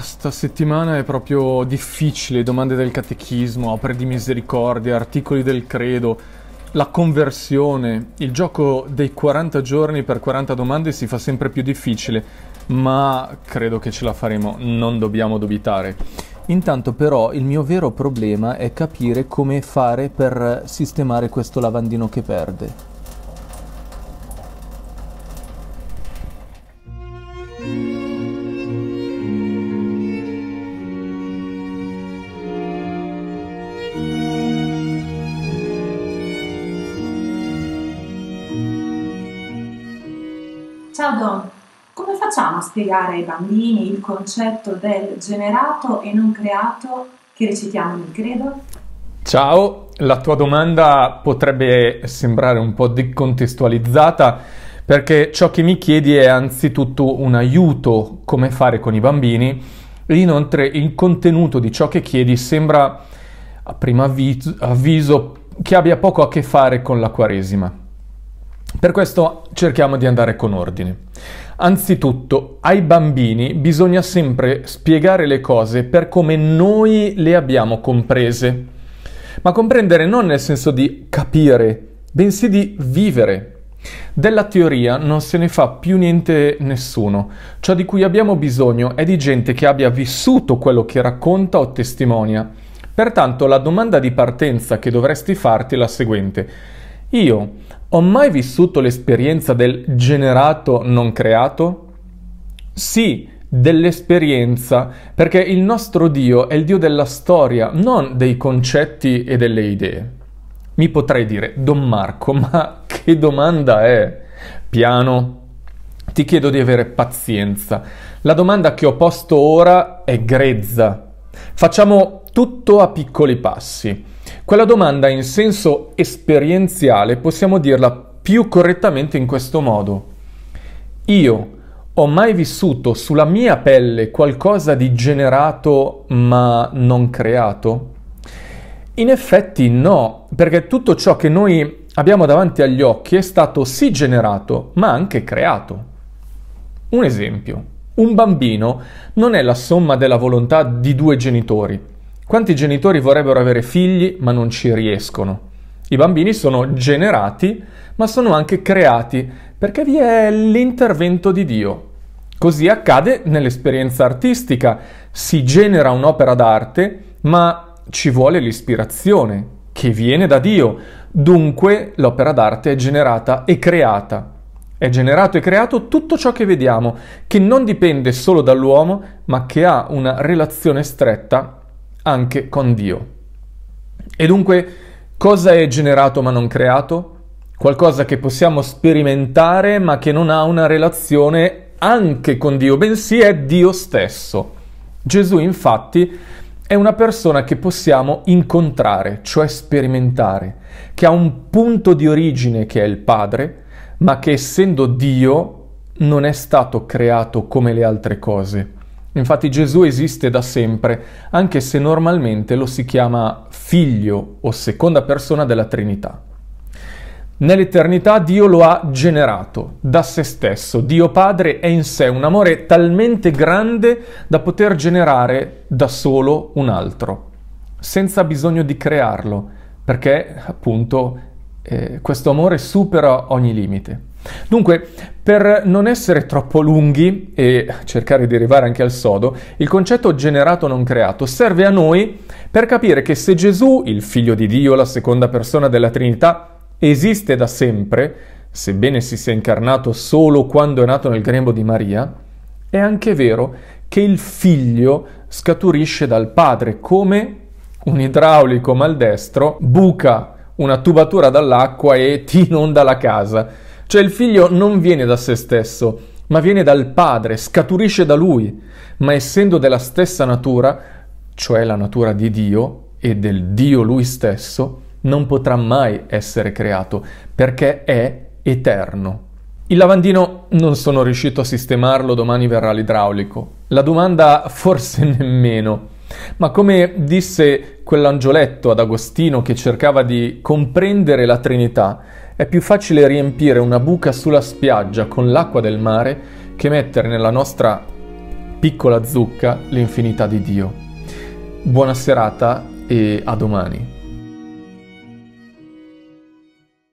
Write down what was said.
Ah, sta settimana è proprio difficile, domande del catechismo, opere di misericordia, articoli del credo, la conversione, il gioco dei 40 giorni per 40 domande si fa sempre più difficile, ma credo che ce la faremo, non dobbiamo dubitare. Intanto però il mio vero problema è capire come fare per sistemare questo lavandino che perde. Ciao Don, come facciamo a spiegare ai bambini il concetto del generato e non creato che recitiamo nel credo? Ciao, la tua domanda potrebbe sembrare un po' decontestualizzata perché ciò che mi chiedi è anzitutto un aiuto come fare con i bambini e inoltre il contenuto di ciò che chiedi sembra a primo avviso che abbia poco a che fare con la Quaresima. Per questo cerchiamo di andare con ordine. Anzitutto, ai bambini bisogna sempre spiegare le cose per come noi le abbiamo comprese, ma comprendere non nel senso di capire, bensì di vivere. Della teoria non se ne fa più niente nessuno. Ciò di cui abbiamo bisogno è di gente che abbia vissuto quello che racconta o testimonia. Pertanto la domanda di partenza che dovresti farti è la seguente. Io ho mai vissuto l'esperienza del generato non creato? Sì, dell'esperienza, perché il nostro Dio è il Dio della storia, non dei concetti e delle idee. Mi potrei dire, Don Marco, ma che domanda è? Piano, ti chiedo di avere pazienza. La domanda che ho posto ora è grezza. Facciamo tutto a piccoli passi. Quella domanda in senso esperienziale possiamo dirla più correttamente in questo modo. Io ho mai vissuto sulla mia pelle qualcosa di generato ma non creato? In effetti no, perché tutto ciò che noi abbiamo davanti agli occhi è stato sì generato, ma anche creato. Un esempio, un bambino non è la somma della volontà di due genitori, quanti genitori vorrebbero avere figli ma non ci riescono? I bambini sono generati ma sono anche creati perché vi è l'intervento di Dio. Così accade nell'esperienza artistica, si genera un'opera d'arte ma ci vuole l'ispirazione che viene da Dio, dunque l'opera d'arte è generata e creata. È generato e creato tutto ciò che vediamo, che non dipende solo dall'uomo, ma che ha una relazione stretta anche con Dio. E dunque, cosa è generato ma non creato? Qualcosa che possiamo sperimentare ma che non ha una relazione anche con Dio, bensì è Dio stesso. Gesù infatti è una persona che possiamo incontrare, cioè sperimentare, che ha un punto di origine che è il Padre, ma che essendo Dio non è stato creato come le altre cose Infatti Gesù esiste da sempre, anche se normalmente lo si chiama figlio o seconda persona della Trinità. Nell'eternità Dio lo ha generato da se stesso. Dio Padre è in sé un amore talmente grande da poter generare da solo un altro, senza bisogno di crearlo, perché appunto eh, questo amore supera ogni limite. Dunque, per non essere troppo lunghi e cercare di arrivare anche al sodo, il concetto generato non creato serve a noi per capire che se Gesù, il figlio di Dio, la seconda persona della Trinità, esiste da sempre, sebbene si sia incarnato solo quando è nato nel grembo di Maria, è anche vero che il figlio scaturisce dal padre come un idraulico maldestro buca una tubatura dall'acqua e ti inonda la casa. Cioè il figlio non viene da se stesso, ma viene dal padre, scaturisce da lui, ma essendo della stessa natura, cioè la natura di Dio e del Dio lui stesso, non potrà mai essere creato, perché è eterno. Il lavandino non sono riuscito a sistemarlo, domani verrà l'idraulico. La domanda forse nemmeno. Ma come disse quell'angioletto ad Agostino che cercava di comprendere la Trinità, è più facile riempire una buca sulla spiaggia con l'acqua del mare che mettere nella nostra piccola zucca l'infinità di Dio. Buona serata e a domani.